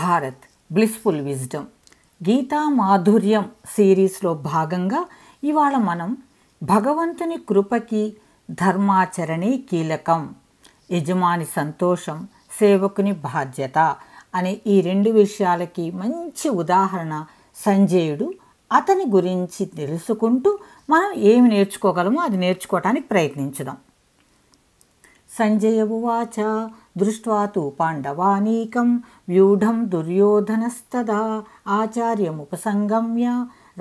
Bharat blissful wisdom Gita మాధుర్యం సిరీస్లో భాగంగా ఇవాళ మనం భగవంతుని కృపకి ధర్మాచరణి కీలకం యజమాని సంతోషం సేవకుని బాధ్యత అనే ఈ రెండు విషయాలకి మంచి ఉదాహరణ సంజయుడు అతని గురించి తెలుసుకుంటూ మనం ఏమి నేర్చుకోగలమో అది నేర్చుకోవటానికి ప్రయత్నించుదాం సంజయ ఉవాచ దృష్ట్వా పాండవానీకం వ్యూఢం దుర్యోధనస్తదా ఆచార్యముపసంగమ్య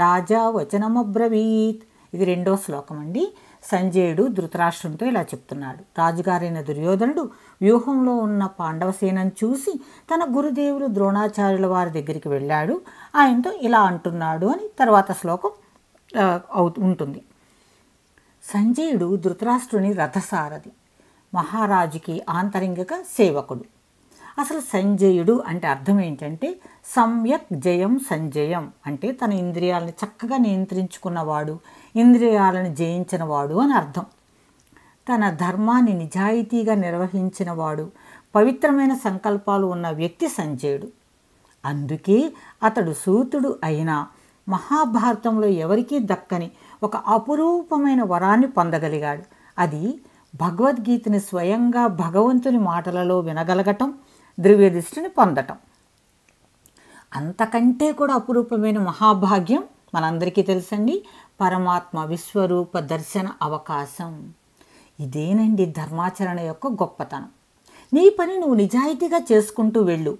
రాజా వచనమబ్రవీత్ ఇది రెండో శ్లోకం అండి సంజయుడు ధృతరాష్ట్రంతో ఇలా చెప్తున్నాడు రాజుగారైన దుర్యోధనుడు వ్యూహంలో ఉన్న పాండవసేనను చూసి తన గురుదేవులు ద్రోణాచార్యుల వారి దగ్గరికి వెళ్ళాడు ఆయనతో ఇలా అంటున్నాడు అని తర్వాత శ్లోకం ఉంటుంది సంజయుడు ధృతరాష్ట్రుని రథసారథి మహారాజుకి ఆంతరింగిక సేవకుడు అసలు సంజయుడు అంటే అర్థం ఏంటంటే సమ్యక్ జయం సంజయం అంటే తన ఇంద్రియాలను చక్కగా నియంత్రించుకున్నవాడు ఇంద్రియాలను జయించినవాడు అని అర్థం తన ధర్మాన్ని నిజాయితీగా నిర్వహించినవాడు పవిత్రమైన సంకల్పాలు ఉన్న వ్యక్తి సంజయుడు అందుకే అతడు సూతుడు అయినా మహాభారతంలో ఎవరికీ దక్కని ఒక అపురూపమైన వరాన్ని పొందగలిగాడు అది భగవద్గీతని స్వయంగా భగవంతుని మాటలలో వినగలగటం ద్రవ్య దృష్టిని పొందటం అంతకంటే కూడా అపురూపమైన మహాభాగ్యం మనందరికీ తెలుసండి పరమాత్మ విశ్వరూప దర్శన అవకాశం ఇదేనండి ధర్మాచరణ యొక్క గొప్పతనం నీ పని నువ్వు నిజాయితీగా చేసుకుంటూ వెళ్ళు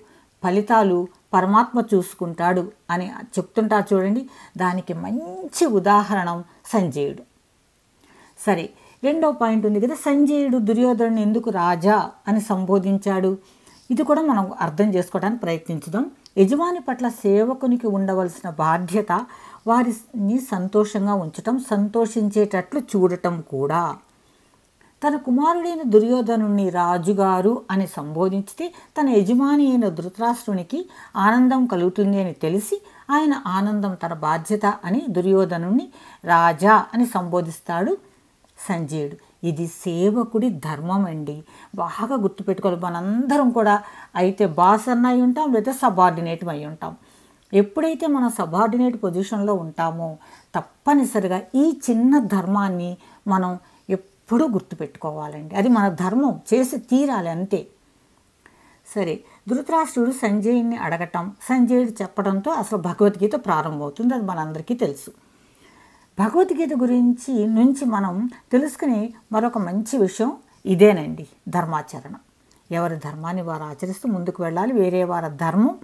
ఫలితాలు పరమాత్మ చూసుకుంటాడు అని చెప్తుంటారు చూడండి దానికి మంచి ఉదాహరణ సంజయుడు సరే రెండో పాయింట్ ఉంది కదా సంజయుడు దుర్యోధను ఎందుకు రాజా అని సంబోధించాడు ఇది కూడా మనం అర్థం చేసుకోవడానికి ప్రయత్నించుదాం యజమాని పట్ల సేవకునికి ఉండవలసిన బాధ్యత వారిని సంతోషంగా ఉంచటం సంతోషించేటట్లు చూడటం కూడా తన కుమారుడైన దుర్యోధను రాజుగారు అని సంబోధించితే తన యజమాని అయిన ధృతరాష్ట్రునికి ఆనందం కలుగుతుంది అని తెలిసి ఆయన ఆనందం తన బాధ్యత అని దుర్యోధను రాజా అని సంబోధిస్తాడు సంజయుడు ఇది సేవకుడి ధర్మం అండి బాగా గుర్తుపెట్టుకోవాలి మనందరం కూడా అయితే బాస్ అన్న అయి ఉంటాం లేదా సబార్డినేట్ అయి ఉంటాం ఎప్పుడైతే మనం సబార్డినేట్ పొజిషన్లో ఉంటామో తప్పనిసరిగా ఈ చిన్న ధర్మాన్ని మనం ఎప్పుడూ గుర్తుపెట్టుకోవాలండి అది మన ధర్మం చేసి తీరాలి అంతే సరే ధృతరాష్ట్రుడు సంజయుడిని అడగటం సంజయుడు చెప్పడంతో అసలు భగవద్గీత ప్రారంభమవుతుంది అది మనందరికీ తెలుసు భగవద్గీత గురించి నుంచి మనం తెలుసుకునే మరొక మంచి విషయం ఇదేనండి ధర్మాచరణ ఎవరి ధర్మాన్ని వారు ఆచరిస్తూ ముందుకు వెళ్ళాలి వేరే వారి ధర్మం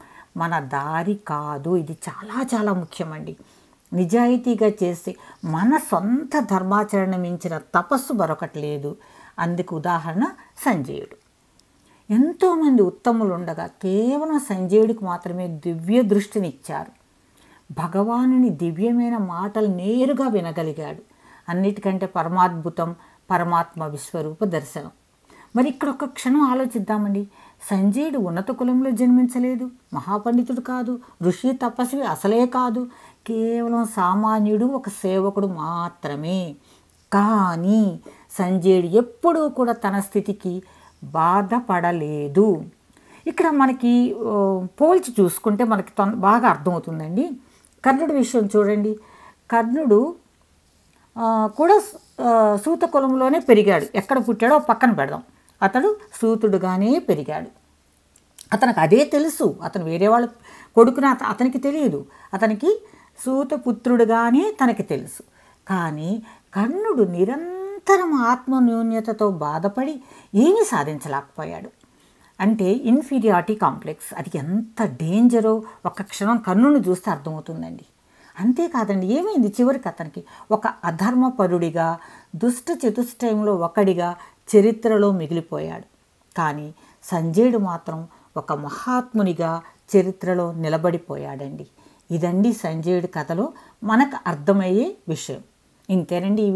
మన దారి కాదు ఇది చాలా చాలా ముఖ్యమండి నిజాయితీగా చేసి మన సొంత ధర్మాచరణ మించిన తపస్సు మరొకటి లేదు అందుకు ఉదాహరణ సంజయుడు ఎంతోమంది ఉత్తములు ఉండగా కేవలం సంజయుడికి మాత్రమే దివ్య దృష్టినిచ్చారు భగవానుని దివ్యమైన మాటలు నేరుగా వినగలిగాడు అన్నిటికంటే పరమాద్భుతం పరమాత్మ విశ్వరూప దర్శనం మరి ఇక్కడ ఒక క్షణం ఆలోచిద్దామండి సంజయుడు ఉన్నత కులంలో జన్మించలేదు మహాపండితుడు కాదు ఋషి తపస్వి అసలే కాదు కేవలం సామాన్యుడు ఒక సేవకుడు మాత్రమే కానీ సంజయుడు ఎప్పుడూ కూడా తన స్థితికి బాధపడలేదు ఇక్కడ మనకి పోల్చి చూసుకుంటే మనకి బాగా అర్థమవుతుందండి కర్ణుడి విషయం చూడండి కర్ణుడు కూడా సూత కులంలోనే పెరిగాడు ఎక్కడ పుట్టాడో పక్కన పెడదాం అతడు సూతుడుగానే పెరిగాడు అతనికి అదే తెలుసు అతను వేరే వాళ్ళ కొడుకున అతనికి తెలియదు అతనికి సూత పుత్రుడుగానే తనకి తెలుసు కానీ కర్ణుడు నిరంతరం ఆత్మన్యూన్యతతో బాధపడి ఏమీ సాధించలేకపోయాడు అంటే ఇన్ఫీరియారిటీ కాంప్లెక్స్ అది ఎంత డేంజరో ఒక క్షణం కన్నును చూస్తే అర్థమవుతుందండి అంతేకాదండి ఏమైంది చివరికి అతనికి ఒక అధర్మపరుడిగా దుష్ట చతుష్టయంలో ఒకడిగా చరిత్రలో మిగిలిపోయాడు కానీ సంజయుడు మాత్రం ఒక మహాత్మునిగా చరిత్రలో నిలబడిపోయాడండి ఇదండి సంజయుడి కథలో మనకు అర్థమయ్యే విషయం ఇంతేనండి